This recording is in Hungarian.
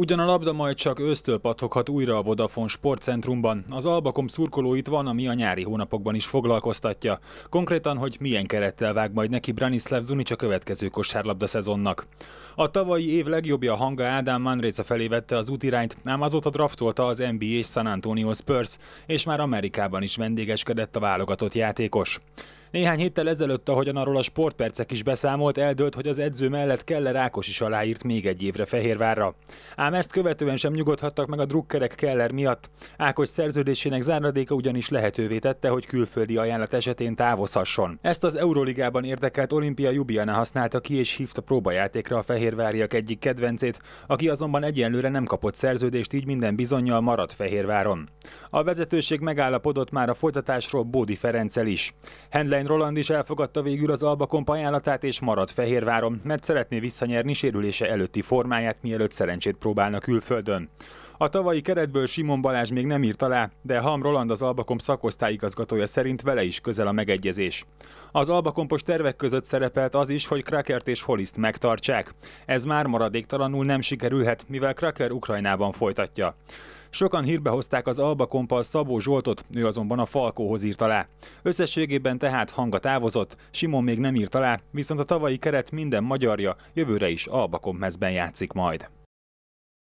Ugyan a labda majd csak ősztől pathoghat újra a Vodafone sportcentrumban. Az Albakom szurkolóit van, ami a nyári hónapokban is foglalkoztatja. Konkrétan, hogy milyen kerettel vág majd neki Branislav Zunic a következő kosárlabda szezonnak. A tavalyi év legjobbja hanga Ádám Manréca felé vette az útirányt, ám azóta draftolta az NBA és San Antonio Spurs, és már Amerikában is vendégeskedett a válogatott játékos. Néhány héttel ezelőtt, ahogyan arról a sportpercek is beszámolt, eldőlt, hogy az edző mellett Keller Ákos is aláírt még egy évre Fehérvárra. Ám ezt követően sem nyugodhattak meg a drukkerek Keller miatt. Ákos szerződésének záradéka ugyanis lehetővé tette, hogy külföldi ajánlat esetén távozhasson. Ezt az Euroligában érdekelt Olimpia Jubiana használta ki és hívta próbajátékra a fehérváriak egyik kedvencét, aki azonban egyenlőre nem kapott szerződést, így minden bizonyal maradt Fehérváron. A vezetőség megállapodott már a folytatásról Bódi Ferencel is. Hendlein Roland is elfogadta végül az Alba komp ajánlatát és maradt Fehérváron, mert szeretné visszanyerni sérülése előtti formáját, mielőtt szerencsét próbálna külföldön. A tavalyi keretből Simon Balázs még nem írt alá, de Ham Roland az Albakom szakosztályigazgatója szerint vele is közel a megegyezés. Az Albakompos tervek között szerepelt az is, hogy Krakert és Holiszt megtartsák. Ez már maradéktalanul nem sikerülhet, mivel Kraker Ukrajnában folytatja. Sokan hírbe hozták az Alba kompal Szabó Zsoltot, ő azonban a Falkóhoz írt alá. Összességében tehát hanga távozott, Simon még nem írt alá, viszont a tavalyi keret minden magyarja jövőre is Alba játszik majd.